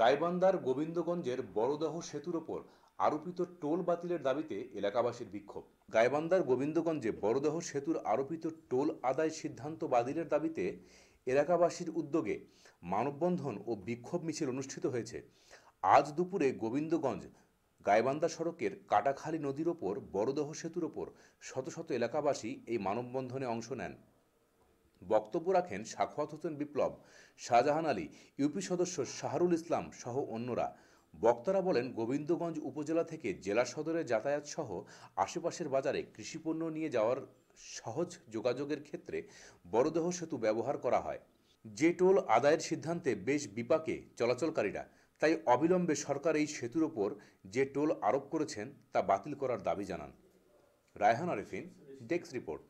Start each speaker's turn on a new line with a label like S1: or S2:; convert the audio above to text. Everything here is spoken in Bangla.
S1: গাইবান্দার গোবিন্দগঞ্জের বড়দহ সেতুর ওপর আরোপিত টোল বাতিলের দাবিতে এলাকাবাসীর বিক্ষোভ গাইবান্দার গোবিন্দগঞ্জে বড়দহ সেতুর আরোপিত টোল আদায় সিদ্ধান্ত বাতিলের দাবিতে এলাকাবাসীর উদ্যোগে মানববন্ধন ও বিক্ষোভ মিছিল অনুষ্ঠিত হয়েছে আজ দুপুরে গোবিন্দগঞ্জ গাইবান্ধা সড়কের কাটাখালী নদীর ওপর বড়দহ সেতুর ওপর শত শত এলাকাবাসী এই মানববন্ধনে অংশ নেন বক্তব্য রাখেন সাখাওয়াত হোসেন বিপ্লব শাহজাহান আলী ইউপি সদস্য শাহরুল ইসলাম সহ অন্যরা বক্তারা বলেন গোবিন্দগঞ্জ উপজেলা থেকে জেলা সদরে যাতায়াত সহ আশেপাশের বাজারে কৃষিপণ্য নিয়ে যাওয়ার সহজ যোগাযোগের ক্ষেত্রে বড়দেহ সেতু ব্যবহার করা হয় যে টোল আদায়ের সিদ্ধান্তে বেশ বিপাকে চলাচলকারীরা তাই অবিলম্বে সরকার এই সেতুর ওপর যে টোল আরোপ করেছেন তা বাতিল করার দাবি জানান রায়হান আরিফিন ডেস্ক রিপোর্ট